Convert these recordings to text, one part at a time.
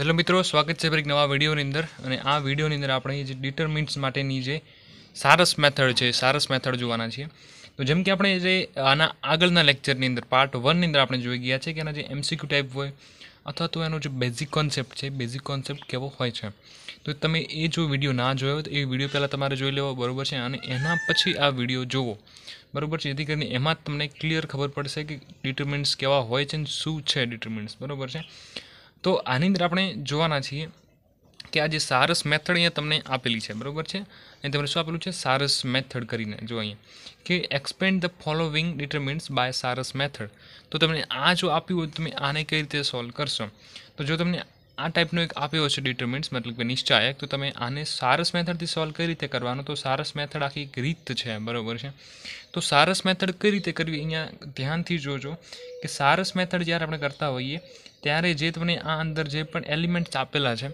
hello મિત્રો સ્વાગત છે એક નવા વિડીયોની અંદર અને આ વિડીયોની અંદર આપણે જે ડિટરમિન્ટ્સ માટેની જે સારસ મેથડ છે સારસ મેથડ જોવાના છીએ તો જેમ કે આપણે જે આના આગળના લેક્ચરની અંદર પાર્ટ વનની અંદર આપણે જોઈ ગયા છે કે એના જે એમસીક્યુ ટાઈપ હોય અથવા તો એનો જે બેઝિક કોન્સેપ્ટ છે બેઝિક કોન્સેપ્ટ કેવો હોય છે તો તમે એ જો વિડીયો ના જોયો તો એ વિડીયો પહેલાં તમારે જોઈ લેવો બરાબર છે અને એના પછી આ વિડીયો જોવો બરાબર છે જેથી કરીને એમાં જ તમને ક્લિયર ખબર પડશે કે ડિટરમિન્ટ્સ કેવા હોય છે અને શું છે ડિટરમિન્ટ્સ બરાબર છે તો આની અંદર આપણે જોવાના છીએ કે આ જે સારસ મેથડ અહીંયા તમને આપેલી છે બરાબર છે અને તમને શું આપેલું છે સારસ મેથડ કરીને જો અહીંયા કે expand the following determinants by Sarrus method તો તમને આ જો આપ્યું હોય તમે આને કઈ રીતે સોલ્વ કરશો તો જો તમને આ ટાઈપનો એક આપ્યો છે ડિટર્મિન્સ મતલબ કે નિશ્ચાયક તો તમે આને સારસ મેથડથી સોલ્વ કઈ રીતે કરવાનો તો સારસ મેથડ આખી એક રીત છે બરાબર છે તો સારસ મેથડ કઈ રીતે કરવી અહીંયા ધ્યાનથી જોજો કે સારસ મેથડ જ્યારે આપણે કરતા હોઈએ ત્યારે જે તમને આ અંદર જે પણ એલિમેન્ટ્સ આપેલા છે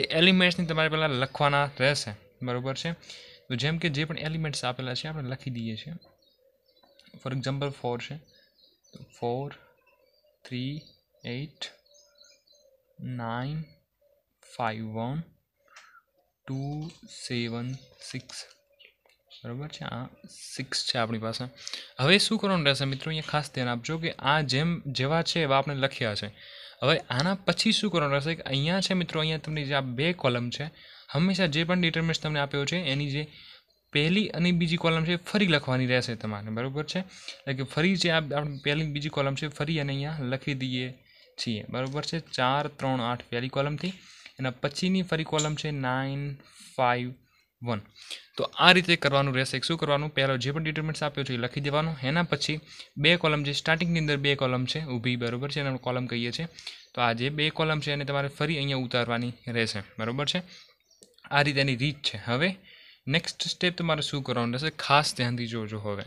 એ એલિમેન્ટ્સની તમારે પહેલાં લખવાના રહેશે બરાબર છે તો જેમ કે જે પણ એલિમેન્ટ્સ આપેલા છે આપણે લખી દઈએ છીએ ફોર એક્ઝામ્પલ ફોર છે તો four three eight nine five one two seven six બરાબર છે આ સિક્સ છે આપણી પાસે હવે શું કરવાનું રહેશે મિત્રો અહીંયા ખાસ ધ્યાન આપજો કે આ જેમ જેવા છે એવા આપણે લખ્યા છે હવે આના પછી શું કરવાનું રહેશે કે અહીંયા છે મિત્રો અહીંયા તમને જે આ બે કોલમ છે હંમેશા જે પણ ડિટર્મિનેટ્સ તમને આપ્યો છે એની જે પહેલી અને બીજી કોલમ છે ફરી લખવાની રહેશે તમારે બરાબર છે એટલે કે ફરી જે આ આપણી પહેલી બીજી કોલમ છે ફરી અને અહીંયા લખી દઈએ છીએ બરાબર છે ચાર ત્રણ આઠ પહેલી કોલમથી એના પછીની ફરી કોલમ છે નાઇન ફાઇવ વન તો આ રીતે કરવાનું રહેશે શું કરવાનું પહેલો જે પણ ડિટર્મિન્ટ્સ આપ્યો છે એ લખી દેવાનું એના પછી બે કોલમ જે સ્ટાર્ટિંગની અંદર બે કોલમ છે ઊભી બરાબર છે એને કોલમ કહીએ છીએ તો આ જે બે કોલમ છે એને તમારે ફરી અહીંયા ઉતારવાની રહેશે બરાબર છે આ રીતે એની રીત છે હવે નેક્સ્ટ સ્ટેપ તમારે શું કરવાનું રહેશે ખાસ ધ્યાનથી જોજો હવે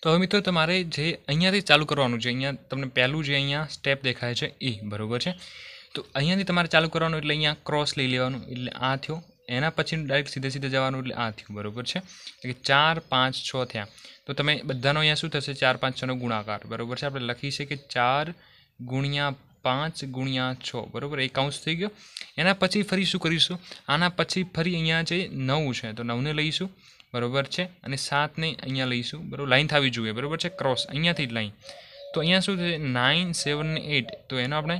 તો હવે મિત્રો તમારે જે અહીંયાથી ચાલુ કરવાનું છે અહીંયા તમને પહેલું જે અહીંયા સ્ટેપ દેખાય છે એ બરાબર છે તો અહીંયાથી તમારે ચાલુ કરવાનું એટલે અહીંયા ક્રોસ લઈ લેવાનું એટલે આ થયો એના પછી ડાયરેક્ટ સીધે સીધે જવાનું એટલે આ થયું બરાબર છે એટલે ચાર પાંચ છ થયા તો તમે બધાનો અહીંયા શું થશે ચાર પાંચ છનો ગુણાકાર બરાબર છે આપણે લખી છે કે ચાર ગુણ્યા પાંચ ગુણ્યા છ બરાબર એક કાઉન્સ થઈ ગયો એના પછી ફરી શું કરીશું આના પછી ફરી અહીંયા છે નવ છે તો નવને લઈશું બરાબર છે અને સાતને અહીંયા લઈશું બરાબર લાઈન થવી જોઈએ બરાબર છે ક્રોસ અહીંયાથી જ લાઇન તો અહીંયા શું થશે નાઇન સેવન ને એટ તો એનો આપણે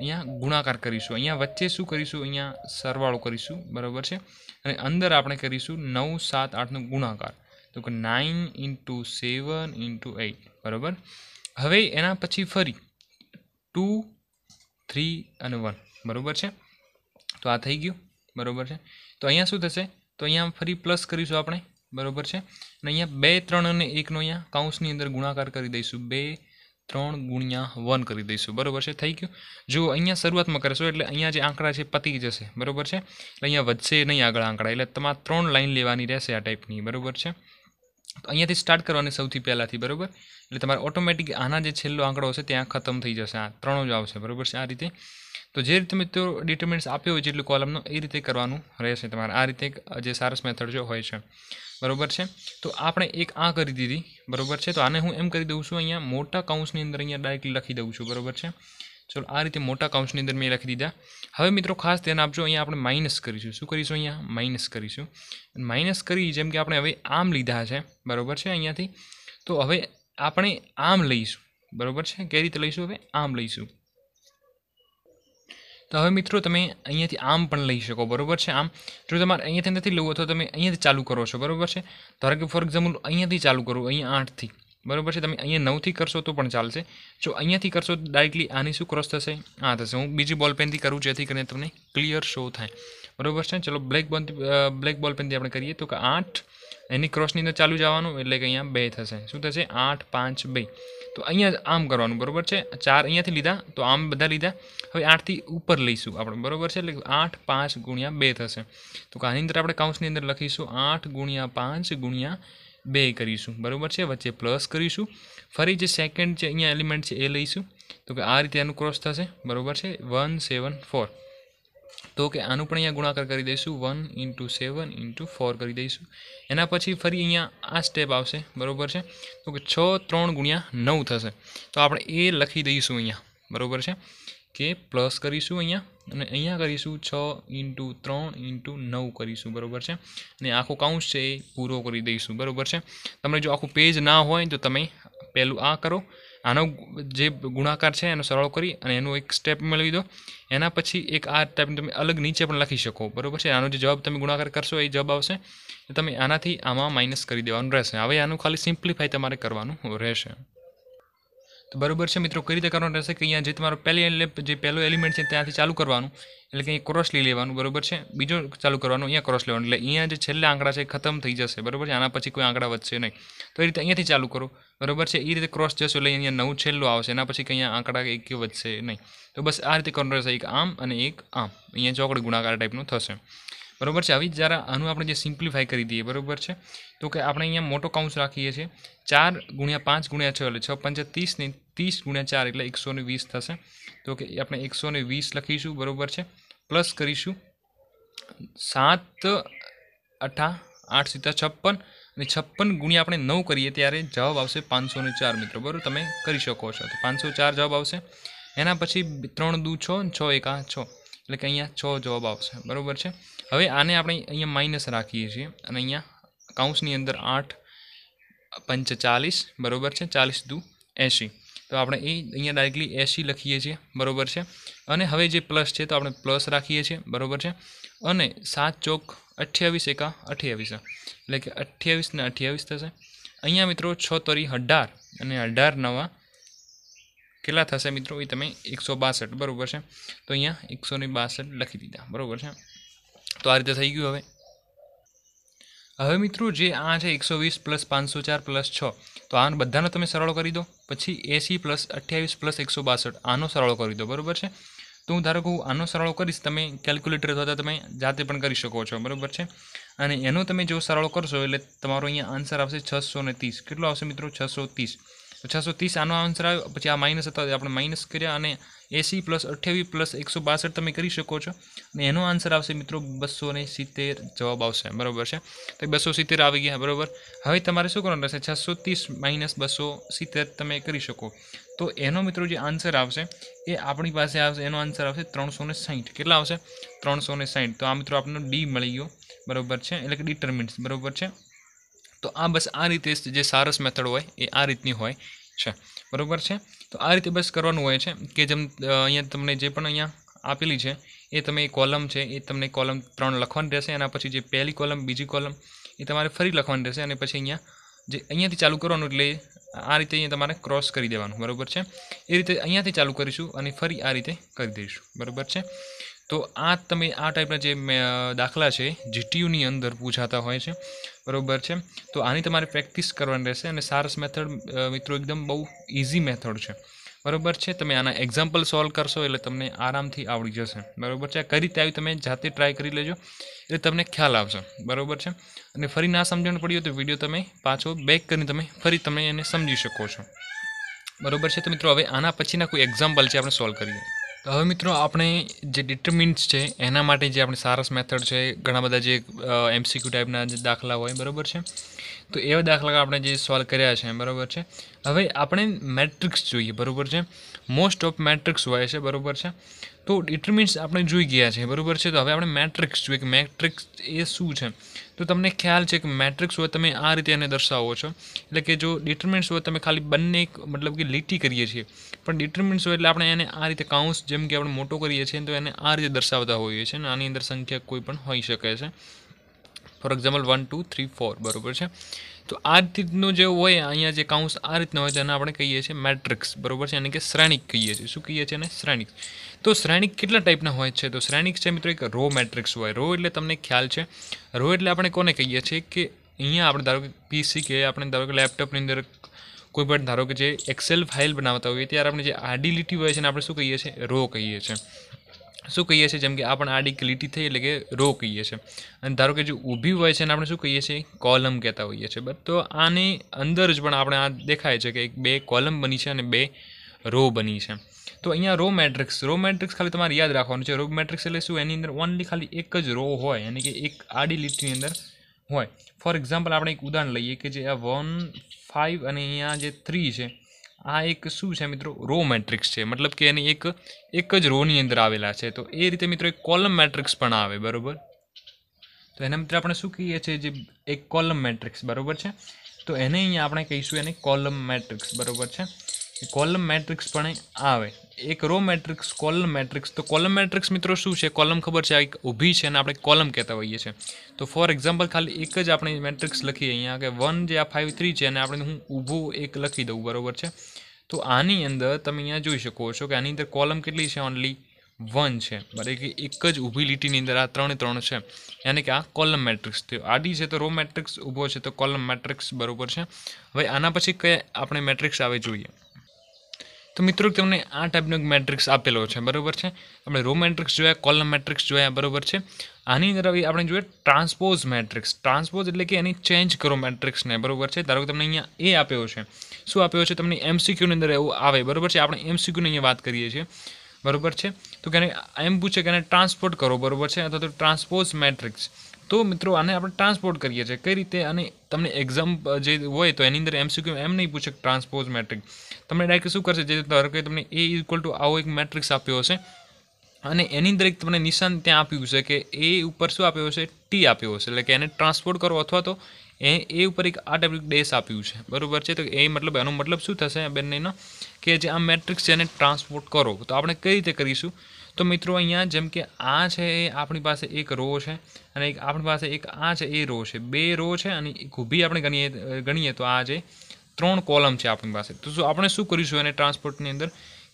અહીંયા ગુણાકાર કરીશું અહીંયા વચ્ચે શું કરીશું અહીંયા સરવાળો કરીશું બરાબર છે અને અંદર આપણે કરીશું નવ સાત આઠનો ગુણાકાર તો કે nine into seven into eight બરાબર હવે એના પછી ફરી ટુ થ્રી અને વન બરાબર છે તો આ થઈ ગયું બરાબર છે તો અહીંયા શું થશે તો અહીંયા ફરી પ્લસ કરીશું આપણે બરાબર છે અને અહીંયા બે ત્રણ અને એકનો અહીંયા કાઉન્સની અંદર ગુણાકાર કરી દઈશું બે ત્રણ ગુણ્યા વન કરી દઈશું બરાબર છે થઈ ગયું જો અહીંયા શરૂઆતમાં કરશો એટલે અહીંયા જે આંકડા છે પતી જશે બરાબર છે અહીંયા વધશે નહીં આગળ આંકડા એટલે તમારે ત્રણ લાઈન લેવાની રહેશે આ ટાઈપની બરાબર છે તો અહીંયાથી સ્ટાર્ટ કરવાની સૌથી પહેલાંથી બરાબર એટલે તમારે ઓટોમેટિક આના જે છેલ્લો આંકડો હશે ત્યાં ખતમ થઈ જશે આ ત્રણો જ આવશે બરાબર છે આ રીતે તો જે રીતે મિત્રો ડિટર્મિનન્ટ્સ આપ્યો હોય જેટલું કોલમનો એ રીતે કરવાનું રહેશે તમારે આ રીતે જે સારસ મેથડ જો હોય છે બરાબર છે તો આપણે એક આ કરી દીધી બરાબર છે તો આને હું એમ કરી દઉં છું અહીંયા મોટા કાઉન્સની અંદર અહીંયા ડાયરેક્ટલી લખી દઉં છું બરાબર છે ચલો આ રીતે મોટા કાઉન્સની અંદર મેં લખી દીધા હવે મિત્રો ખાસ ધ્યાન આપજો અહીંયા આપણે માઇનસ કરીશું શું કરીશું અહીંયા માઇનસ કરીશું માઇનસ કરી જેમ કે આપણે હવે આમ લીધા છે બરાબર છે અહીંયાથી તો હવે આપણે આમ લઈશું બરાબર છે કઈ રીતે લઈશું હવે આમ લઈશું તો હવે મિત્રો તમે અહીંયાથી આમ પણ લઈ શકો બરાબર છે આમ જો તમારે અહીંયાથી નથી લેવું તો તમે અહીંયાથી ચાલુ કરો છો બરાબર છે ધારો કે ફોર એક્ઝામ્પલ અહીંયાથી ચાલુ કરું અહીંયા આઠથી બરાબર છે તમે અહીંયા નવથી કરશો તો પણ ચાલશે જો અહીંયાથી કરશો તો ડાયરેક્ટલી આની શું ક્રોસ થશે આ થશે હું બીજી બોલ પેનથી કરું જેથી કરીને તમને ક્લિયર શો થાય બરાબર છે ચલો બ્લેક બોલ બ્લેક બોલ પેનથી આપણે કરીએ તો કે આઠ એની ક્રોસની અંદર ચાલુ જવાનું એટલે કે અહીંયા બે થશે શું થશે આઠ પાંચ બે તો અહીંયા આમ કરવાનું બરાબર છે ચાર અહીંયાથી લીધા તો આમ બધા લીધા હવે આઠથી ઉપર લઈશું આપણે બરાબર છે એટલે આઠ પાંચ ગુણ્યા બે થશે તો આની અંદર આપણે કાઉન્સની અંદર લખીશું આઠ ગુણ્યા પાંચ ગુણ્યા બે કરીશું બરાબર છે વચ્ચે પ્લસ કરીશું ફરી જે સેકન્ડ જે અહીંયા એલિમેન્ટ છે એ લઈશું તો કે આ રીતે એનું ક્રોસ થશે બરાબર છે વન સેવન ફોર તો કે આનું પણ અહીંયા ગુણાકાર કરી દઈશું one into seven into four કરી દઈશું એના પછી ફરી અહીંયા આ સ્ટેપ આવશે બરાબર છે તો કે છ ત્રણ ગુણ્યા નવ થશે તો આપણે એ લખી દઈશું અહીંયા બરાબર છે કે પ્લસ કરીશું અહીંયા અને અહીંયા કરીશું છ ઇન્ટુ ત્રણ ઇન્ટુ નવ કરીશું બરાબર છે અને આખો કાઉન્ટ છે એ પૂરો કરી દઈશું બરાબર છે તમને જો આખું પેજ ના હોય તો તમે પહેલું આ કરો આનો જે ગુણાકાર છે એનો સરવાળો કરી અને એનું એક સ્ટેપ મેળવી દો એના પછી એક આ ટાઈપ તમે અલગ નીચે પણ લખી શકો બરાબર છે આનો જે જવાબ તમે ગુણાકાર કરશો એ જવાબ આવશે તમે આનાથી આમાં માઇનસ કરી દેવાનું રહેશે હવે આનું ખાલી સિમ્પ્લિફાઈ તમારે કરવાનું રહેશે તો બરાબર છે મિત્રો કઈ રીતે કરવાનું રહેશે કે અહીંયા જે તમારો પહેલી જે પહેલો એલિમેન્ટ છે ત્યાંથી ચાલુ કરવાનું એટલે કે અહીં ક્રોસ લઈ લેવાનું બરાબર છે બીજો ચાલુ કરવાનું અહીંયા ક્રોસ લેવાનું એટલે અહીંયા જે છેલ્લા આંકડા છે ખતમ થઈ જશે બરાબર છે આના પછી કોઈ આંકડા વધશે નહીં તો એ રીતે અહીંયાથી ચાલુ કરો બરાબર છે એ રીતે ક્રોસ જશો એટલે અહીંયા નવું છેલ્લું આવશે એના પછી કંઈ આંકડા એક વધશે નહીં તો બસ આ રીતે કરવાનું રહેશે એક આમ અને એક આમ અહીંયા ચોકડી ગુણાકાર ટાઈપનું થશે બરાબર છે આવી જ જરા આનું આપણે જે સિમ્પ્લિફાય કરી દઈએ બરાબર છે તો કે આપણે અહીંયા મોટો કાઉન્સ રાખીએ છીએ ચાર ગુણ્યા પાંચ ગુણ્યા છ એટલે છ પંચા ત્રીસની ત્રીસ ગુણ્યા ચાર એટલે એકસો ને વીસ થશે તો કે આપણે એકસો ને વીસ લખીશું બરાબર છે પ્લસ કરીશું સાત અઠા આઠ સીતા છપ્પન અને છપ્પન ગુણ્યા આપણે નવ કરીએ ત્યારે જવાબ આવશે પાંચસો ને ચાર મિત્રો બરાબર તમે કરી શકો છો તો પાંચસો ચાર જવાબ આવશે એના પછી ત્રણ દુ છ છ એકા છ એટલે કે અહીંયા છ જવાબ આવશે બરાબર છે હવે આને આપણે અહીંયા માઇનસ રાખીએ છીએ અને અહીંયા કાઉન્સની અંદર આઠ પંચ ચાલીસ બરાબર છે ચાલીસ દુ એંશી તો આપણે એ અહીંયા ડાયરેક્ટલી એંસી લખીએ છીએ બરાબર છે અને હવે જે પ્લસ છે તો આપણે પ્લસ રાખીએ છીએ બરાબર છે અને સાત ચોક અઠ્યાવીસ એકા અઠ્યાવીસ એટલે કે અઠ્યાવીસ ને અઠ્યાવીસ થશે અહીંયા મિત્રો છ તરી અઢાર અને અઢાર નવા કેટલા થશે મિત્રો એ તમે એકસો બાસઠ બરાબર છે તો અહીંયા એકસો બાસઠ લખી દીધા બરાબર છે તો આ રીતે થઈ ગયું હવે હવે મિત્રો જે આ છે એકસો વીસ પ્લસ પાંચસો ચાર પ્લસ છ તો આનો બધાનો તમે સરળો કરી દો પછી એસી પ્લસ અઠ્યાવીસ પ્લસ એકસો બાસઠ આનો સરળો કરી દો બરાબર છે તો હું ધારો કે હું આનો સરળો કરીશ તમે કેલ્ક્યુલેટર દ્વારા તમે જાતે પણ કરી શકો છો બરાબર છે અને એનો તમે જો સરળો કરશો એટલે તમારો અહીંયા આન્સર આવશે છસો ને ત્રીસ કેટલો આવશે મિત્રો છસો ત્રીસ છસો ત્રીસ આનો આન્સર આવ્યો પછી આ માઇનસ હતા આપણે માઇનસ કર્યા અને એસી પ્લસ અઠ્યાવીસ પ્લસ એકસો બાસઠ તમે કરી શકો છો અને એનો આન્સર આવશે મિત્રો બસો સિત્તેર જવાબ આવશે બરાબર છે તો બસો સિત્તેર આવી ગયા બરાબર હવે તમારે શું કરવાનું રહેશે છસો ત્રીસ માઇનસ બસો સિત્તેર તમે કરી શકો તો એનો મિત્રો જે આન્સર આવશે એ આપણી પાસે આવશે એનો આન્સર આવશે ત્રણસો સાહીઠ કેટલા આવશે ત્રણસો સાહીઠ તો આ મિત્રો આપણને ડી મળી ગયો બરાબર છે એટલે કે ડિટર્મિન્ટ્સ બરાબર છે તો આ બસ આ રીતે જે સારસ મેથડ હોય એ આ રીતની હોય છે બરાબર છે તો આ રીતે બસ કરવાનું હોય છે કે જેમ અહીંયા તમને જે પણ અહીંયા આપેલી છે એ તમે કોલમ છે એ તમને કોલમ ત્રણ લખવાની રહેશે એના પછી જે પહેલી કોલમ બીજી કોલમ એ તમારે ફરી લખવાની રહેશે અને પછી અહીંયા જે અહીંયાથી ચાલુ કરવાનું એટલે આ રીતે અહીંયા તમારે ક્રોસ કરી દેવાનું બરાબર છે એ રીતે અહીંયાથી ચાલુ કરીશું અને ફરી આ રીતે કરી દઈશું બરાબર છે તો આ તમે આ ટાઈપના જે દાખલા છે જીટીયુની અંદર પૂછાતા હોય છે બરોબર છે તો આની તમારે પ્રેક્ટિસ કરવાની રહેશે અને સારસ મેથડ મિત્રો એકદમ બહુ ઇઝી મેથડ છે બરાબર છે તમે આના એક્ઝામ્પલ સોલ્વ કરશો એટલે તમને આરામથી આવડી જશે બરાબર છે કઈ રીતે આવી તમે જાતે ટ્રાય કરી લેજો એટલે તમને ખ્યાલ આવશે બરાબર છે અને ફરી ના સમજણ પડી હોય તો વિડીયો તમે પાછો બેક કરીને તમે ફરી તમે એને સમજી શકો છો બરાબર છે તો મિત્રો હવે આના પછીના કોઈ એક્ઝામ્પલ છે આપણે સોલ્વ કરીએ તો હવે મિત્રો આપણે જે ડિટર્મિન્ટ્સ છે એના માટે જે આપણે સારસ મેથડ છે ઘણા બધા જે એમસીક્યુ ટાઈપના જે દાખલા હોય બરાબર છે તો એવા દાખલા આપણે જે સોલ્વ કર્યા છે બરાબર છે હવે આપણે મેટ્રિક્સ જોઈએ બરાબર છે મોસ્ટ ઓફ મેટ્રિક્સ હોય છે બરાબર છે તો ડિટર્મિન્સ આપણે જોઈ ગયા છે બરાબર છે તો હવે આપણે મેટ્રિક્સ જોઈએ કે મેટ્રિક્સ એ શું છે તો તમને ખ્યાલ છે કે મેટ્રિક્સ હોય તમે આ રીતે એને દર્શાવો છો એટલે કે જો ડિટર્મિન્સ હોય તમે ખાલી બંને મતલબ કે લીટી કરીએ છીએ પણ ડિટર્મિન્સ હોય એટલે આપણે એને આ રીતે કાઉન્સ જેમ કે આપણે મોટો કરીએ છીએ તો એને આ રીતે દર્શાવતા હોઈએ છીએ અને આની અંદર સંખ્યા કોઈ પણ હોઈ શકે છે for example one two three four બરાબર છે તો આ રીતનું જે હોય અહીંયા જે કાઉન્સ આ રીતના હોય તેને આપણે કહીએ છીએ મેટ્રિક્સ બરોબર છે એને કે શ્રેણિક કહીએ છીએ શું કહીએ છીએ એને શ્રેણિક તો શ્રેણિક કેટલા ટાઈપના હોય છે તો શ્રેણિક છે મિત્રો એક રો મેટ્રિક્સ હોય રો એટલે તમને ખ્યાલ છે રો એટલે આપણે કોને કહીએ છીએ કે અહીંયા આપણે ધારો કે પીસી કે આપણે ધારો કે લેપટોપની અંદર કોઈ પણ ધારો કે જે એક્સેલ ફાઇલ બનાવતા હોઈએ ત્યારે આપણે જે આડી લીટી હોય છે એને આપણે શું કહીએ છીએ રો કહીએ છીએ શું કહીએ છીએ જેમ કે આપણે આડી કે લીટી થઈ એટલે કે રો કહીએ છીએ અને ધારો કે જે ઊભી હોય છે એને આપણે શું કહીએ છીએ કોલમ કહેતા હોઈએ છીએ બટ તો આની અંદર જ પણ આપણે આ દેખાય છે કે એક બે કોલમ બની છે અને બે રો બની છે તો અહીંયા રો મેટ્રિક્સ રો મેટ્રિક્સ ખાલી તમારે યાદ રાખવાનું છે રો મેટ્રિક્સ એટલે શું એની અંદર ઓનલી ખાલી એક જ રો હોય અને કે એક આડી લીટીની અંદર હોય ફોર એક્ઝામ્પલ આપણે એક ઉદાહરણ લઈએ કે જે આ વન ફાઇવ અને અહીંયા જે થ્રી છે આ એક શું છે મિત્રો રો મેટ્રિક્સ છે મતલબ કે એની એક એક જ રોની અંદર આવેલા છે તો એ રીતે મિત્રો એક કોલમ મેટ્રિક્સ પણ આવે બરાબર તો એને મિત્રો આપણે શું કહીએ છીએ જે એક કોલમ મેટ્રિક્સ બરાબર છે તો એને અહીંયા આપણે કહીશું એને કોલમ મેટ્રિક્સ બરાબર છે કોલમ મેટ્રિક્સ પણ આવે એક રો મેટ્રિક્સ કોલમ મેટ્રિક્સ તો કોલમ મેટ્રિક્સ મિત્રો શું છે કોલમ ખબર છે આ એક ઊભી છે અને આપણે કોલમ કહેતા હોઈએ છીએ તો ફોર એક્ઝામ્પલ ખાલી એક જ આપણે મેટ્રિક્સ લખીએ અહીંયા કે વન જે આ ફાઇવ થ્રી છે અને આપણે હું ઊભું એક લખી દઉં બરાબર છે તો આની અંદર તમે અહીંયા જોઈ શકો છો કે આની અંદર કોલમ કેટલી છે ઓનલી વન છે બરાબર કે એક જ ઊભી લીટીની અંદર આ ત્રણે ત્રણ છે યાની કે આ કોલમ મેટ્રિક્સ થયો આડી છે તો રો મેટ્રિક્સ ઊભો છે તો કોલમ મેટ્રિક્સ બરાબર છે હવે આના પછી કયા આપણે મેટ્રિક્સ આવે જોઈએ તો મિત્રો તમને આ ટાઈપનો એક મેટ્રિક્સ આપેલો છે બરાબર છે આપણે રો મેટ્રિક્સ જોયા કોલમ મેટ્રિક્સ જોયા બરાબર છે આની અંદર હવે આપણે જોઈએ ટ્રાન્સપોઝ મેટ્રિક્સ ટ્રાન્સપોઝ એટલે કે એની ચેન્જ કરો મેટ્રિક્સને બરાબર છે ધારો કે તમને અહીંયા એ આપ્યો છે શું આપ્યો છે તમને એમસીક્યુની અંદર એવું આવે બરાબર છે આપણે એમસીક્યુની અહીંયા વાત કરીએ છીએ બરાબર છે તો કે એમ પૂછે કે એને ટ્રાન્સપોર્ટ કરો બરાબર છે અથવા તો ટ્રાન્સપોઝ મેટ્રિક્સ તો મિત્રો આને આપણે ટ્રાન્સપોર્ટ કરીએ છીએ કઈ રીતે અને તમને એક્ઝામ જે હોય તો એની અંદર એમસીક્યુ એમ નહીં પૂછે ટ્રાન્સપોઝ મેટ્રિક તમને ડાયરેક્ટ શું કરશે જે ધારો કે તમને એ ઇક્વલ ટુ આવો એક મેટ્રિક્સ આપ્યો હશે અને એની અંદર એક તમને નિશાન ત્યાં આપ્યું છે કે એ ઉપર શું આપ્યો હશે ટી આપ્યો હશે એટલે કે એને ટ્રાન્સપોર્ટ કરો અથવા તો એ એ ઉપર એક આ ટાઈપનું ડેશ આપ્યું છે બરાબર છે તો એ મતલબ એનો મતલબ શું થશે બંનેનો કે જે આ મેટ્રિક્સ છે એને ટ્રાન્સપોર્ટ કરો તો આપણે કઈ રીતે કરીશું તો મિત્રો અહીંયા જેમ કે આ છે એ આપણી પાસે એક રો છે અને એક આપણી પાસે એક આ છે એ રો છે બે રો છે અને એક ઊભી આપણે ગણીએ ગણીએ તો આ જે ત્રણ કોલમ છે આપણી પાસે તો શું આપણે શું કરીશું એને ટ્રાન્સપોર્ટની અંદર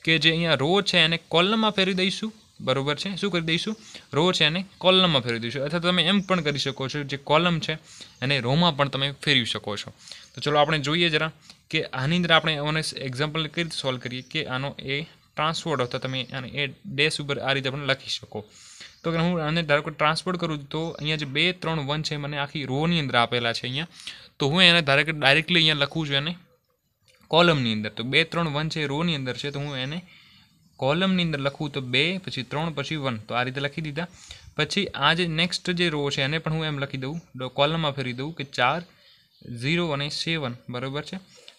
કે જે અહીંયા રો છે એને કોલમમાં ફેરવી દઈશું બરોબર છે શું કરી દઈશું રો છે એને કોલમમાં ફેરવી દઈશું અથવા તમે એમ પણ કરી શકો છો જે કોલમ છે એને રોમાં પણ તમે ફેરવી શકો છો તો ચલો આપણે જોઈએ જરા કે આની અંદર આપણે ઓને એક્ઝામ્પલ કઈ રીતે સોલ્વ કરીએ કે આનો એ ટ્રાન્સપોર્ટ હતા તમે અને એ ડેશ ઉપર આ રીતે પણ લખી શકો તો કે હું આને ધારો કે ટ્રાન્સપોર્ટ કરું તો અહીંયા જે બે ત્રણ વન છે મને આખી રોની અંદર આપેલા છે અહીંયા તો હું એને ધારો કે ડાયરેક્ટલી અહીંયા લખું છું એને કોલમની અંદર તો બે ત્રણ વન છે રોની અંદર છે તો હું એને કોલમની અંદર લખું તો બે પછી ત્રણ પછી વન તો આ રીતે લખી દીધા પછી આ જે નેક્સ્ટ જે રો છે એને પણ હું એમ લખી દઉં કોલમમાં ફેરી દઉં કે ચાર ઝીરો અને સેવન બરાબર છે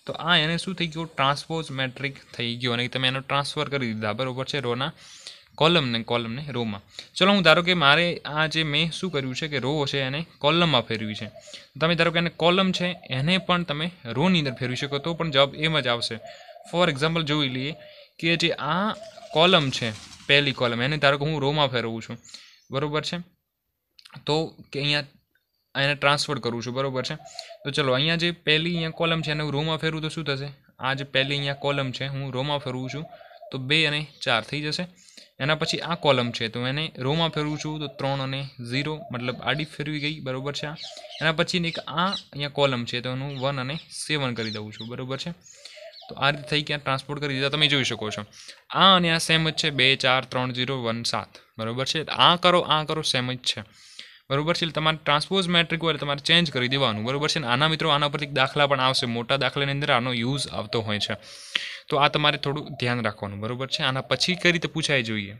તો આ એને શું થઈ ગયું ટ્રાન્સપોઝ મેટ્રિક થઈ ગયો અને તમે એનો ટ્રાન્સફર કરી દીધા બરાબર છે રોના કોલમને કોલમને રોમાં ચલો હું ધારો કે મારે આ જે મેં શું કર્યું છે કે રો છે એને કોલમમાં ફેરવી છે તમે ધારો કે એને કોલમ છે એને પણ તમે રોની અંદર ફેરવી શકો તો પણ જવાબ એમ જ આવશે ફોર એક્ઝામ્પલ જોઈ લઈએ કે જે આ કોલમ છે પહેલી કોલમ એને ધારો કે હું રોમાં ફેરવું છું બરાબર છે તો કે અહીંયા એને ટ્રાન્સફર કરું છું બરાબર છે તો ચલો અહીંયા જે પહેલી અહીંયા કોલમ છે એને હું રોમાં ફેરવું તો શું થશે આ જે પહેલી અહીંયા કોલમ છે હું રોમાં ફેરવું છું તો બે અને ચાર થઈ જશે એના પછી આ કોલમ છે તો એને રોમાં ફેરવું છું તો ત્રણ અને ઝીરો મતલબ આડી ફેરવી ગઈ બરાબર છે આ એના પછી એક આ અહીંયા કોલમ છે તો હું વન અને સેવન કરી દઉં છું બરાબર છે તો આ રીતે થઈ ગયા ટ્રાન્સપોર્ટ કરી દીધા તમે જોઈ શકો છો આ અને આ સેમ જ છે બે ચાર ત્રણ ઝીરો વન સાત બરાબર છે આ કરો આ કરો સેમ જ છે બરોબર છે તમારે ટ્રાન્સપોઝ મેટ્રિક હોય તમારે ચેન્જ કરી દેવાનું બરોબર છે આના મિત્રો આના પરથી દાખલા પણ આવશે મોટા દાખલાની અંદર આનો યુઝ આવતો હોય છે તો આ તમારે થોડું ધ્યાન રાખવાનું બરાબર છે આના પછી કઈ રીતે પૂછાય જોઈએ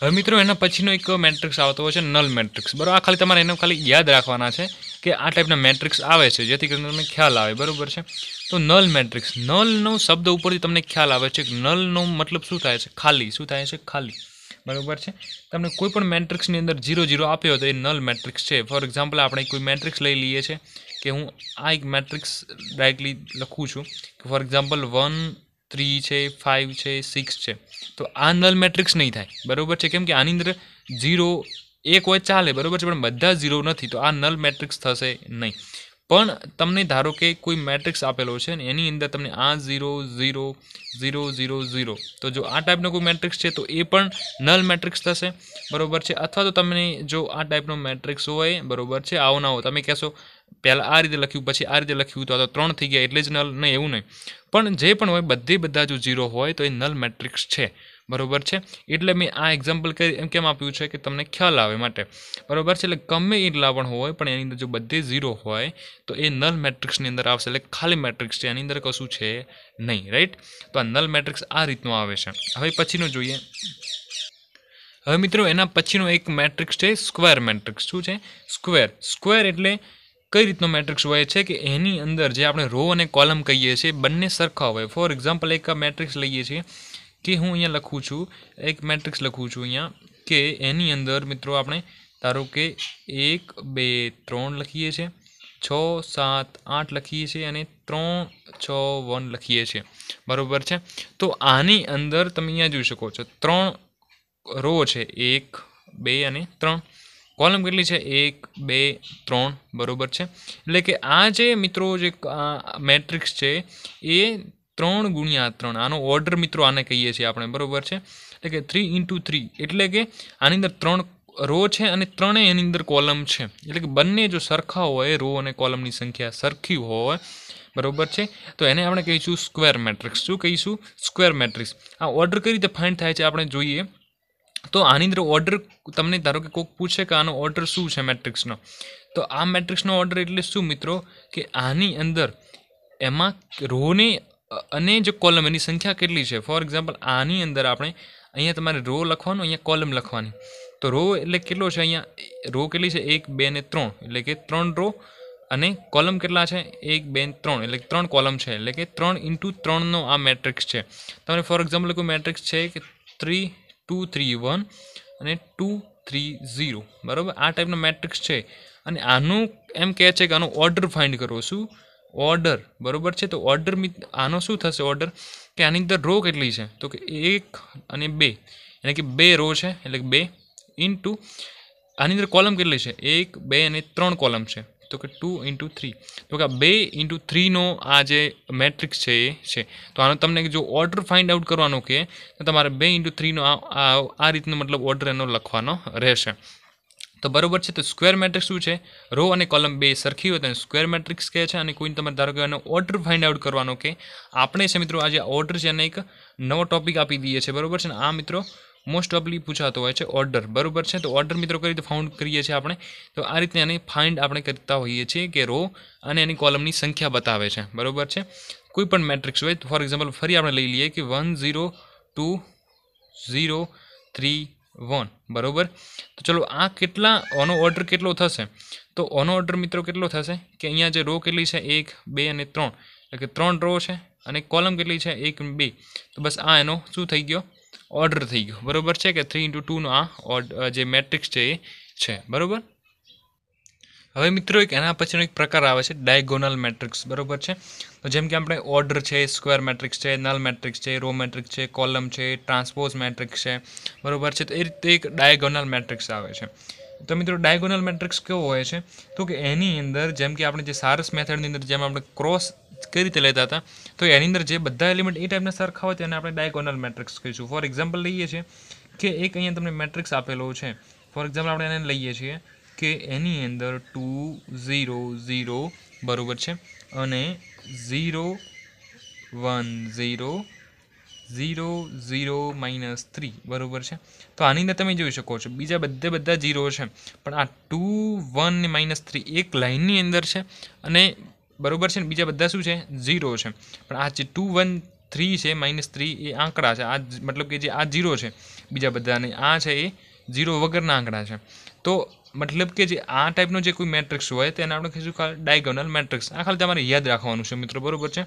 હવે મિત્રો એના પછીનો એક મેટ્રિક્સ આવતો હોય છે નલ મેટ્રિક્સ બરાબર આ ખાલી તમારે એનો ખાલી યાદ રાખવાના છે કે આ ટાઈપના મેટ્રિક્સ આવે છે જેથી કરીને તમને ખ્યાલ આવે બરાબર છે તો નલ મેટ્રિક્સ નલનો શબ્દ ઉપરથી તમને ખ્યાલ આવે છે કે નલનો મતલબ શું થાય છે ખાલી શું થાય છે ખાલી બરાબર છે તમને કોઈ પણ મેટ્રિક્સની અંદર ઝીરો ઝીરો આપ્યો તો એ નલ મેટ્રિક્સ છે ફોર એક્ઝામ્પલ આપણે કોઈ મેટ્રિક્સ લઈ લઈએ છીએ કે હું આ એક મેટ્રિક્સ ડાયરેક્ટલી લખું છું કે ફોર એક્ઝામ્પલ વન થ્રી છે ફાઇવ છે સિક્સ છે તો આ નલ મેટ્રિક્સ નહીં થાય બરાબર છે કેમ કે આની અંદર ઝીરો એક હોય ચાલે બરાબર છે પણ બધા ઝીરો નથી તો આ નલ મેટ્રિક્સ થશે નહીં પણ તમને ધારો કે કોઈ મેટ્રિક્સ આપેલો છે ને એની અંદર તમને આ zero zero zero zero zero તો જો આ ટાઈપનો કોઈ મેટ્રિક્સ છે તો એ પણ નલ મેટ્રિક્સ થશે બરાબર છે અથવા તો તમને જો આ ટાઈપનો મેટ્રિક્સ હોય બરાબર છે આવો ના હો તમે કહેશો પહેલાં આ રીતે લખ્યું પછી આ રીતે લખ્યું તો આ તો ત્રણ થઈ ગયા એટલે જ નલ નહીં એવું નહીં પણ જે પણ હોય બધે બધા જો ઝીરો હોય તો એ નલ મેટ્રિક્સ છે બરાબર છે એટલે મેં આ એક્ઝામ્પલ એમ કેમ આપ્યું છે કે તમને ખ્યાલ આવે માટે બરાબર છે એટલે ગમે એટલા પણ હોય પણ એની અંદર જો બધે ઝીરો હોય તો એ નલ મેટ્રિક્સની અંદર આવશે એટલે ખાલી મેટ્રિક્સ છે એની અંદર કશું છે નહીં રાઈટ તો આ નલ મેટ્રિક્સ આ રીતનું આવે છે હવે પછીનું જોઈએ હવે મિત્રો એના પછીનો એક મેટ્રિક્સ છે સ્ક્વેર મેટ્રિક્સ શું છે સ્ક્વેર સ્કવેર એટલે કઈ રીતનો મેટ્રિક્સ હોય છે કે એની અંદર જે આપણે રો અને કોલમ કહીએ છીએ બંને સરખા હોય ફોર એક્ઝામ્પલ એક મેટ્રિક્સ લઈએ છીએ કે હું અહીંયા લખું છું એક મેટ્રિક્સ લખું છું અહીંયા કે એની અંદર મિત્રો આપણે ધારો કે એક બે ત્રણ લખીએ છીએ છ સાત આઠ લખીએ છીએ અને ત્રણ છ વન લખીએ છીએ બરાબર છે તો આની અંદર તમે અહીંયા જોઈ શકો છો ત્રણ રો છે એક બે અને ત્રણ કોલમ કેટલી છે એક બે ત્રણ બરાબર છે એટલે કે આ જે મિત્રો જે મેટ્રિક્સ છે એ ત્રણ ગુણ્યા ત્રણ આનો ઓર્ડર મિત્રો આને કહીએ છીએ આપણે બરાબર છે એટલે કે થ્રી ઇન્ટુ થ્રી એટલે કે આની અંદર ત્રણ રો છે અને ત્રણેય એની અંદર કોલમ છે એટલે કે બંને જો સરખા હોય રો અને કોલમની સંખ્યા સરખી હોય બરાબર છે તો એને આપણે કહીશું સ્ક્વેર મેટ્રિક્સ શું કહીશું સ્કવેર મેટ્રિક્સ આ ઓર્ડર કઈ રીતે ફાઇન્ડ થાય છે આપણે જોઈએ તો આની અંદર ઓર્ડર તમને ધારો કે કોઈક પૂછે કે આનો ઓર્ડર શું છે મેટ્રિક્સનો તો આ મેટ્રિક્સનો ઓર્ડર એટલે શું મિત્રો કે આની અંદર એમાં રોને અને જે કોલમ એની સંખ્યા કેટલી છે ફોર એક્ઝામ્પલ આની અંદર આપણે અહીંયા તમારે રો લખવાનું અહીંયા કોલમ લખવાની તો રો એટલે કેટલો છે અહીંયા રો કેટલી છે એક બે ને ત્રણ એટલે કે ત્રણ રો અને કોલમ કેટલા છે એક બે ત્રણ એટલે ત્રણ કોલમ છે એટલે કે ત્રણ ઇન્ટુ ત્રણનો આ મેટ્રિક્સ છે તમને ફોર એક્ઝામ્પલ કોઈ મેટ્રિક્સ છે કે થ્રી ટુ થ્રી વન અને ટુ થ્રી ઝીરો બરાબર આ ટાઈપનો મેટ્રિક્સ છે અને આનું એમ કહે છે કે આનો ઓર્ડર ફાઇન્ડ કરો શું ઓર્ડર બરોબર છે તો ઓર્ડર મી આનો શું થશે ઓર્ડર કે આની અંદર રો કેટલી છે તો કે એક અને બે એટલે કે બે રો છે એટલે કે બે ઇન્ટુ આની અંદર કોલમ કેટલી છે એક બે અને ત્રણ કોલમ છે તો કે ટુ ઇન્ટુ થ્રી તો કે આ બે ઇન્ટુ થ્રીનો આ જે મેટ્રિક્સ છે એ છે તો આનો તમને જો ઓર્ડર ફાઇન્ડ આઉટ કરવાનો કે તો તમારે બે ઇન્ટુ થ્રીનો આ રીતનો મતલબ ઓર્ડર એનો લખવાનો રહેશે તો બરોબર છે તો સ્ક્વેર મેટ્રિક્સ શું છે રો અને કોલમ બે સરખી હોય તો સ્ક્વેર મેટ્રિક્સ કહે છે અને કોઈને તમારે ધારો કે એનો ઓર્ડર ફાઇન્ડ આઉટ કરવાનો કે આપણે છે મિત્રો આજે ઓર્ડર છે એને એક નવો ટોપિક આપી દઈએ છીએ બરોબર છે ને આ મિત્રો મોસ્ટ ઓફલી પૂછાતો હોય છે ઓર્ડર બરોબર છે તો ઓર્ડર મિત્રો કઈ રીતે ફાઉન્ડ કરીએ છીએ આપણે તો આ રીતે એને ફાઇન્ડ આપણે કરતા હોઈએ છીએ કે રો અને એની કોલમની સંખ્યા બતાવે છે બરોબર છે કોઈ પણ મેટ્રિક્સ હોય ફોર એક્ઝામ્પલ ફરી આપણે લઈ લઈએ કે one zero two zero three one બરાબર તો ચલો આ કેટલા ઓનો ઓર્ડર કેટલો થશે તો ઓનો ઓર્ડર મિત્રો કેટલો થશે કે અહીંયા જે રો કેટલી છે એક બે અને ત્રણ એટલે કે ત્રણ રો છે અને કોલમ કેટલી છે એક બે તો બસ આ એનો શું થઈ ગયો ઓર્ડર થઈ ગયો બરાબર છે કે થ્રી ઇન્ટુ ટુનો આ ઓર્ડ જે મેટ્રિક્સ છે એ છે બરાબર હવે મિત્રો એક એના પછીનો એક પ્રકાર આવે છે ડાયગોનલ મેટ્રિક્સ બરાબર છે તો જેમ કે આપણે ઓર્ડર છે સ્ક્વેર મેટ્રિક્સ છે નલ મેટ્રિક્સ છે રો મેટ્રિક્સ છે કોલમ છે ટ્રાન્સપોઝ મેટ્રિક્સ છે બરાબર છે તો એ રીતે એક ડાયગોનલ મેટ્રિક્સ આવે છે તો મિત્રો ડાયગોનલ મેટ્રિક્સ કેવો હોય છે તો કે એની અંદર જેમ કે આપણે જે સારસ મેથડની અંદર જેમ આપણે ક્રોસ કઈ રીતે લેતા હતા તો એની અંદર જે બધા એલિમેન્ટ એ ટાઈપના સરખા હોય તેને આપણે ડાયગોનલ મેટ્રિક્સ કહીશું ફોર એક્ઝામ્પલ લઈએ છીએ કે એક અહીંયા તમને મેટ્રિક્સ આપેલો છે ફોર એક્ઝામ્પલ આપણે એને લઈએ છીએ કે એની અંદર ટુ ઝીરો ઝીરો બરાબર છે અને zero one zero zero zero minus three બરાબર છે તો આની અંદર તમે જોઈ શકો છો બીજા બધે બધા ઝીરો છે પણ આ ટુ વન ને માઇનસ થ્રી એક લાઇનની અંદર છે અને બરાબર છે ને બીજા બધા શું છે ઝીરો છે પણ આ જે ટુ વન થ્રી છે માઇનસ થ્રી એ આંકડા છે આ મતલબ કે જે આ ઝીરો છે બીજા બધાને આ છે એ ઝીરો વગરના આંકડા છે તો મતલબ કે જે આ ટાઈપનો જે કોઈ મેટ્રિક્સ હોય તેને આપણે કહીશું ડાયગોનલ મેટ્રિક્સ આ ખાલી તમારે યાદ રાખવાનું છે મિત્રો બરાબર છે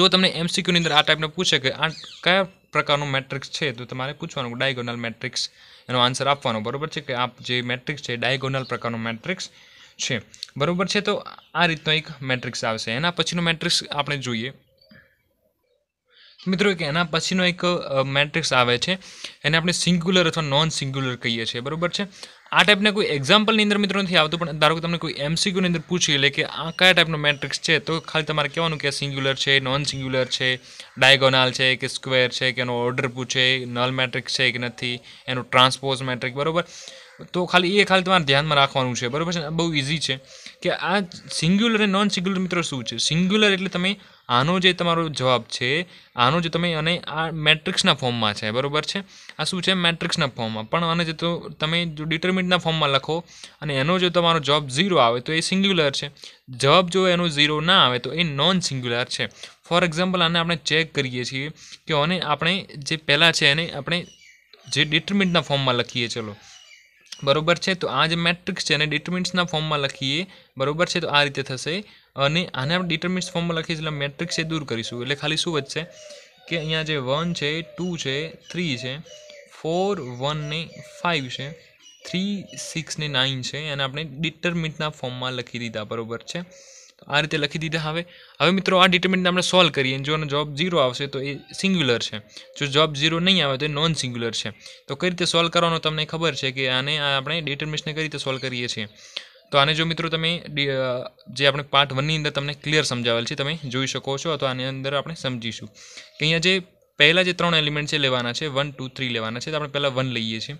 જો તમને એમસીક્યુની અંદર આ ટાઈપનો પૂછે કે આ કયા પ્રકારનું મેટ્રિક્સ છે તો તમારે પૂછવાનું ડાયગોનલ મેટ્રિક્સ એનો આન્સર આપવાનો બરાબર છે કે આ જે મેટ્રિક્સ છે ડાયગોનલ પ્રકારનો મેટ્રિક્સ છે બરાબર છે તો આ રીતનો એક મેટ્રિક્સ આવશે એના પછીનું મેટ્રિક્સ આપણે જોઈએ મિત્રો કે એના પછીનો એક મેટ્રિક્સ આવે છે એને આપણે સિંગ્યુલર અથવા નોન સિંગ્યુલર કહીએ છીએ બરોબર છે આ ટાઈપના કોઈ એક્ઝામ્પલની અંદર મિત્રો નથી આવતું પણ ધારો કે તમને કોઈ એમસીક્યુની અંદર પૂછી લે કે આ કયા ટાઈપનો મેટ્રિક્સ છે તો ખાલી તમારે કહેવાનું કે સિંગ્યુલર છે નોન સિંગ્યુલર છે ડાયગોનાલ છે કે સ્ક્વેર છે કે એનો ઓર્ડર પૂછે નલ મેટ્રિક્સ છે કે નથી એનો ટ્રાન્સપોઝ મેટ્રિક બરોબર તો ખાલી એ ખાલી તમારે ધ્યાનમાં રાખવાનું છે બરાબર છે બહુ ઇઝી છે કે આ સિંગ્યુલર અને નોન સિંગ્યુલર મિત્રો શું છે સિંગ્યુલર એટલે તમે આનો જે તમારો જવાબ છે આનો જે તમે અને આ મેટ્રિક્સના ફોર્મમાં છે બરાબર છે આ શું છે મેટ્રિક્સના ફોર્મમાં પણ અને જે તો તમે જો ડિટર્મિન્ટના ફોર્મમાં લખો અને એનો જો તમારો જવાબ ઝીરો આવે તો એ સિંગ્યુલર છે જવાબ જો એનો ઝીરો ના આવે તો એ નોન સિંગ્યુલર છે ફોર એક્ઝામ્પલ આને આપણે ચેક કરીએ છીએ કે આને આપણે જે પહેલાં છે એને આપણે જે ડિટર્મિન્ટના ફોર્મમાં લખીએ ચલો બરોબર છે તો આ જે મેટ્રિક્સ છે એને ડિટર્મિન્ટ્સના ફોર્મમાં લખીએ બરોબર છે તો આ રીતે થશે અને આને આપણે ડિટર્મિન્સ ફોર્મમાં લખીએ એટલે મેટ્રિક્સ એ દૂર કરીશું એટલે ખાલી શું વધશે કે અહીંયા જે વન છે ટુ છે થ્રી છે ફોર વન ને ફાઇવ છે થ્રી સિક્સ ને નાઇન છે અને આપણે ડિટર્મિન્ટના ફોર્મમાં લખી દીધા બરાબર છે આ રીતે લખી દીધા હવે હવે મિત્રો આ ડિટર્મિનન્ટ આપણે સોલ્વ કરીએ જો એનો જવાબ ઝીરો આવશે તો એ સિંગ્યુલર છે જો જોબ ઝીરો નહીં આવે તો એ નોન સિંગ્યુલર છે તો કઈ રીતે સોલ્વ કરવાનો તમને ખબર છે કે આને આપણે ડિટર્મિન્સને કઈ રીતે સોલ્વ કરીએ છીએ તો આને જો મિત્રો તમે જે આપણે પાર્ટ વનની અંદર તમને ક્લિયર સમજાવેલ છે તમે જોઈ શકો છો તો આની અંદર આપણે સમજીશું કે અહીંયા જે પહેલાં જે ત્રણ એલિમેન્ટ છે લેવાના છે વન ટુ થ્રી લેવાના છે તો આપણે પહેલાં વન લઈએ છીએ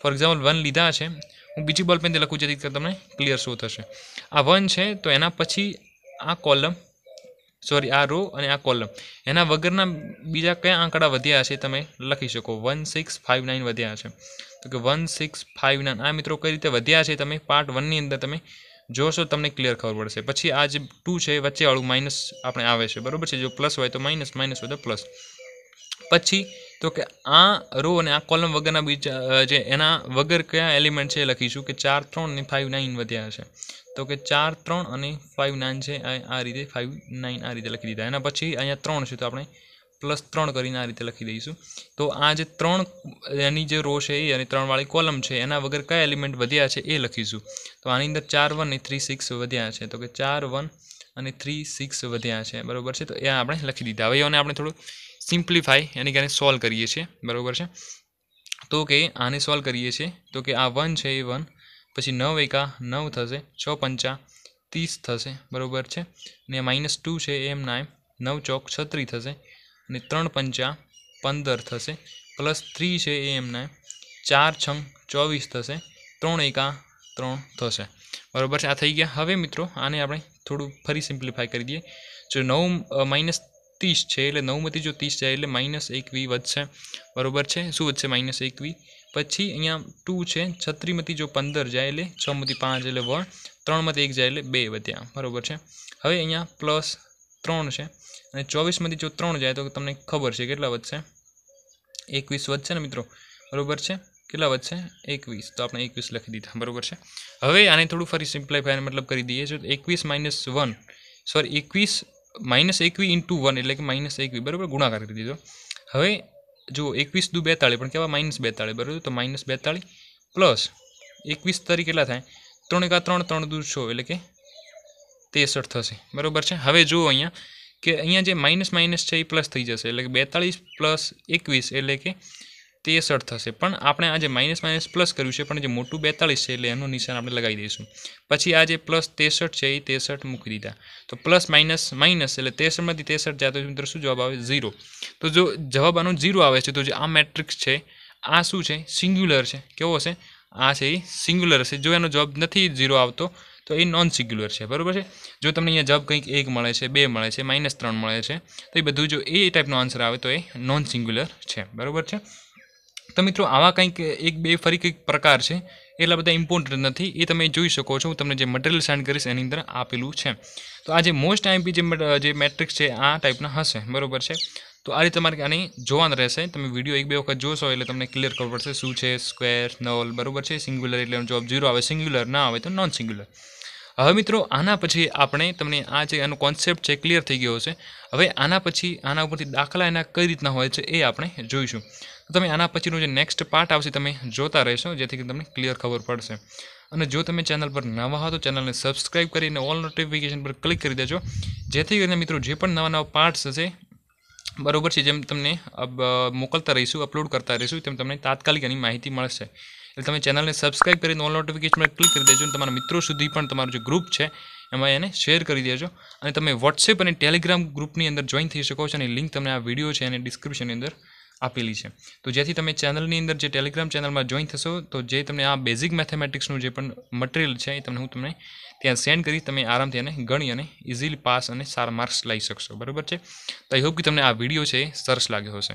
ફોર એક્ઝામ્પલ વન લીધા છે હું બીજી બોલ બોલપેનથી લખું જેથી તમને ક્લિયર શો થશે આ વન છે તો એના પછી આ કોલમ સોરી આ રો અને આ કોલમ એના વગરના બીજા કયા આંકડા વધ્યા છે તમે લખી શકો વન સિક્સ ફાઇવ નાઇન વધ્યા છે તો કે વન સિક્સ ફાઇવ નાઇન આ મિત્રો કઈ રીતે વધ્યા છે તમે પાર્ટ વનની અંદર તમે જોશો તમને ક્લિયર ખબર પડશે પછી આ જે ટુ છે વચ્ચેવાળું માઇનસ આપણે આવે છે બરાબર છે જો પ્લસ હોય તો માઇનસ માઇનસ હોય તો પ્લસ પછી તો કે આ રો અને આ કોલમ વગરના બીજા જે એના વગર કયા એલિમેન્ટ છે લખીશું કે ચાર ત્રણ ને ફાઇવ નાઇન વધ્યા છે તો કે ચાર ત્રણ અને ફાઇવ નાઇન છે આ રીતે ફાઇવ નાઇન આ રીતે લખી દીધા એના પછી અહીંયા ત્રણ છે તો આપણે પ્લસ ત્રણ કરીને આ રીતે લખી દઈશું તો આ જે ત્રણ એની જે રો છે એ અને ત્રણવાળી કોલમ છે એના વગર કયા એલિમેન્ટ વધ્યા છે એ લખીશું તો આની અંદર ચાર વન અને થ્રી સિક્સ વધ્યા છે તો કે ચાર વન અને થ્રી સિક્સ વધ્યા છે બરાબર છે તો એ આપણે લખી દીધા હવે એને આપણે થોડું સિમ્પ્લિફાઈ એની કે સોલ્વ કરીએ છીએ બરાબર છે તો કે આને સોલ્વ કરીએ છીએ તો કે આ વન છે એ વન પછી નવ એકા નવ થશે છ પંચા ત્રીસ થશે બરાબર છે અને માઇનસ ટુ છે એમ ના એમ નવ ચોક છત્રી થશે અને ત્રણ પંચા પંદર થશે પ્લસ થ્રી છે એ એમના એમ ચાર છંગ ચોવીસ થશે ત્રણ એકા ત્રણ થશે બરાબર છે આ થઈ ગયા હવે મિત્રો આને આપણે થોડું ફરી સિમ્પ્લિફાય કરી દઈએ જો નવ માઇનસ ત્રીસ છે એટલે નવમાંથી જો ત્રીસ જાય એટલે માઇનસ એકવી વધશે બરાબર છે શું વધશે માઇનસ એકવી પછી અહીંયા ટુ છે છત્રીમાંથી જો પંદર જાય એટલે છમાંથી પાંચ એટલે વણ ત્રણમાંથી એક જાય એટલે બે વધ્યા બરાબર છે હવે અહીંયા પ્લસ ત્રણ છે અને ચોવીસમાંથી જો ત્રણ જાય તો તમને ખબર છે કેટલા વધશે એકવીસ વધશે ને મિત્રો બરાબર છે કેટલા વધશે એકવીસ તો આપણે એકવીસ લખી દીધા બરાબર છે હવે આને થોડું ફરી સિમ્પ્લિફાય મતલબ કરી દઈએ છીએ એકવીસ માઇનસ વન સોરી એકવીસ માઇનસ એકવી ઇન્ટુ વન એટલે કે માઇનસ એકવી બરાબર ગુણાકાર કરી દીધો હવે જો એકવીસ દુ બેતાળી પણ કહેવાય માઇનસ બેતાળી બરાબર તો માઇનસ બેતાળી પ્લસ એકવીસ તરીકે કેટલા થાય ત્રણ એકા ત્રણ ત્રણ દુ છો એટલે કે તેસઠ થશે બરાબર છે હવે જુઓ અહીંયા કે અહીંયા જે માઇનસ માઇનસ છે એ પ્લસ થઈ જશે એટલે કે બેતાળીસ પ્લસ એકવીસ એટલે કે તેસઠ થશે પણ આપણે આજે માઇનસ માઇનસ પ્લસ કર્યું છે પણ જે મોટું બેતાળીસ છે એટલે એનું નિશાન આપણે લગાવી દઈશું પછી આ જે પ્લસ તેસઠ છે એ તેસઠ મૂકી દીધા તો પ્લસ માઇનસ માઇનસ એટલે તેસઠમાંથી તેસઠ જાતો છે મિત્રો શું જવાબ આવે ઝીરો તો જો જવાબ આનો ઝીરો આવે છે તો જે આ મેટ્રિક્સ છે આ શું છે સિંગ્યુલર છે કેવો હશે આ છે એ સિંગ્યુલર હશે જો એનો જવાબ નથી ઝીરો આવતો તો એ નોન સિંગ્યુલર છે બરાબર છે જો તમને અહીંયા જવાબ કંઈક એક મળે છે બે મળે છે માઇનસ ત્રણ મળે છે તો એ બધું જો એ ટાઈપનો આન્સર આવે તો એ નોન સિંગ્યુલર છે બરાબર છે તો મિત્રો આવા કંઈક એક બે ફરી કંઈક પ્રકાર છે એટલા બધા ઇમ્પોર્ટન્ટ નથી એ તમે જોઈ શકો છો હું તમને જે મટીરિયલ સેન્ડ કરીશ એની અંદર આપેલું છે તો આ જે મોસ્ટ આઈમ્પી જે જે મેટ્રિક્સ છે આ ટાઈપના હશે બરાબર છે તો આ રીતે તમારે આની જોવાનું રહેશે તમે વિડીયો એક બે વખત જોશો એટલે તમને ક્લિયર કરવું પડશે શું છે સ્ક્વેર નોલ બરાબર છે સિંગ્યુલર એટલે જોબ ઝીરો આવે સિંગ્યુલર ના આવે તો નોન સિંગ્યુલર હવે મિત્રો આના પછી આપણે તમને આ જે આનો કોન્સેપ્ટ છે ક્લિયર થઈ ગયો છે હવે આના પછી આના ઉપરથી દાખલા એના કઈ રીતના હોય છે એ આપણે જોઈશું તો તમે આના પછીનો જે નેક્સ્ટ પાર્ટ આવશે તમે જોતા રહેશો જેથી કરીને તમને ક્લિયર ખબર પડશે અને જો તમે ચેનલ પર નવા હો તો ચેનલને સબસ્ક્રાઇબ કરીને ઓલ નોટિફિકેશન પર ક્લિક કરી દેજો જેથી કરીને મિત્રો જે પણ નવા નવા પાર્ટ્સ હશે બરોબર છે જેમ તમને મોકલતા રહીશું અપલોડ કરતા રહીશું તેમ તમને તાત્કાલિક એની માહિતી મળશે એટલે તમે ચેનલને સબસ્ક્રાઇબ કરીને ઓલ નોટિફિકેશન પર ક્લિક કરી દેજો અને તમારા મિત્રો સુધી પણ તમારું જે ગ્રુપ છે એમાં એને શેર કરી દેજો અને તમે વોટ્સએપ અને ટેલિગ્રામ ગ્રુપની અંદર જોઈન થઈ શકો છો અને લિંક તમને આ વિડીયો છે અને ડિસ્ક્રિપ્શનની અંદર આપેલી છે તો જેથી તમે ચેનલની અંદર જે ટેલિગ્રામ ચેનલમાં જોઈન થશો તો જે તમને આ બેઝિક મેથેમેટિક્સનું જે પણ મટીરિયલ છે એ તમને હું તમને ત્યાં સેન્ડ કરી તમે આરામથી એને ગણી અને ઇઝીલી પાસ અને સારા માર્ક્સ લઈ શકશો બરાબર છે તો આઈ હોપ કે તમને આ વિડીયો છે સરસ લાગ્યો હશે